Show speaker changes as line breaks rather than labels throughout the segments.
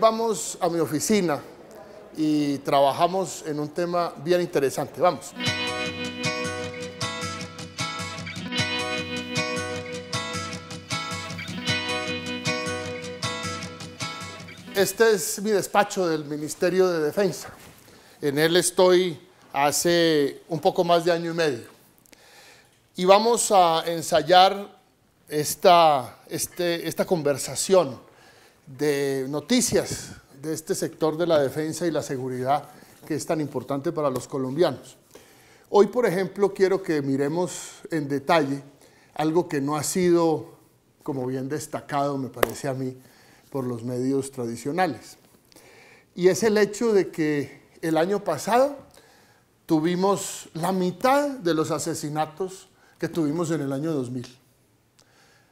Vamos a mi oficina y trabajamos en un tema bien interesante. Vamos. Este es mi despacho del Ministerio de Defensa. En él estoy hace un poco más de año y medio. Y vamos a ensayar esta, este, esta conversación de noticias de este sector de la defensa y la seguridad que es tan importante para los colombianos. Hoy, por ejemplo, quiero que miremos en detalle algo que no ha sido, como bien destacado, me parece a mí, por los medios tradicionales. Y es el hecho de que el año pasado tuvimos la mitad de los asesinatos que tuvimos en el año 2000.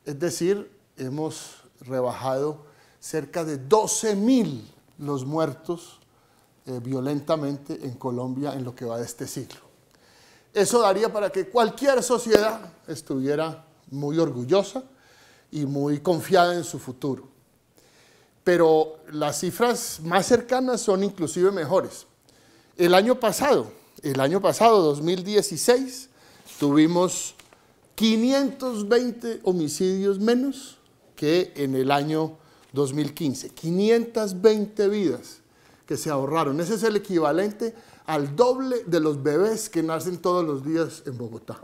Es decir, hemos rebajado cerca de 12.000 los muertos eh, violentamente en Colombia en lo que va de este siglo. Eso daría para que cualquier sociedad estuviera muy orgullosa y muy confiada en su futuro. Pero las cifras más cercanas son inclusive mejores. El año pasado, el año pasado, 2016, tuvimos 520 homicidios menos que en el año 2015. 520 vidas que se ahorraron. Ese es el equivalente al doble de los bebés que nacen todos los días en Bogotá.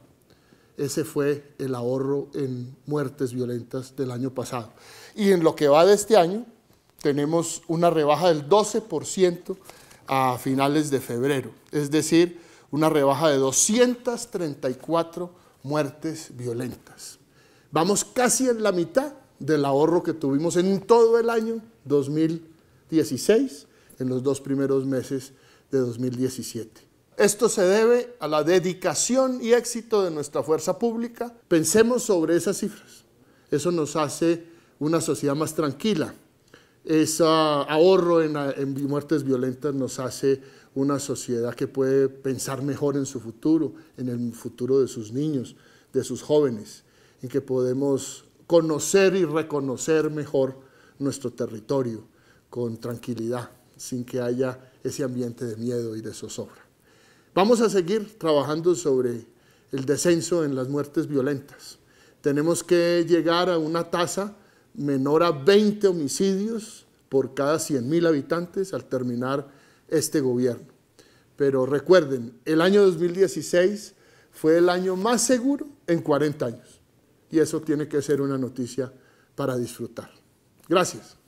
Ese fue el ahorro en muertes violentas del año pasado. Y en lo que va de este año, tenemos una rebaja del 12% a finales de febrero, es decir, una rebaja de 234 muertes violentas. Vamos casi en la mitad del ahorro que tuvimos en todo el año 2016, en los dos primeros meses de 2017. Esto se debe a la dedicación y éxito de nuestra fuerza pública. Pensemos sobre esas cifras. Eso nos hace una sociedad más tranquila. Ese ahorro en, en muertes violentas nos hace una sociedad que puede pensar mejor en su futuro, en el futuro de sus niños, de sus jóvenes, en que podemos conocer y reconocer mejor nuestro territorio con tranquilidad, sin que haya ese ambiente de miedo y de zozobra. Vamos a seguir trabajando sobre el descenso en las muertes violentas. Tenemos que llegar a una tasa menor a 20 homicidios por cada 100.000 habitantes al terminar este gobierno. Pero recuerden, el año 2016 fue el año más seguro en 40 años y eso tiene que ser una noticia para disfrutar. Gracias.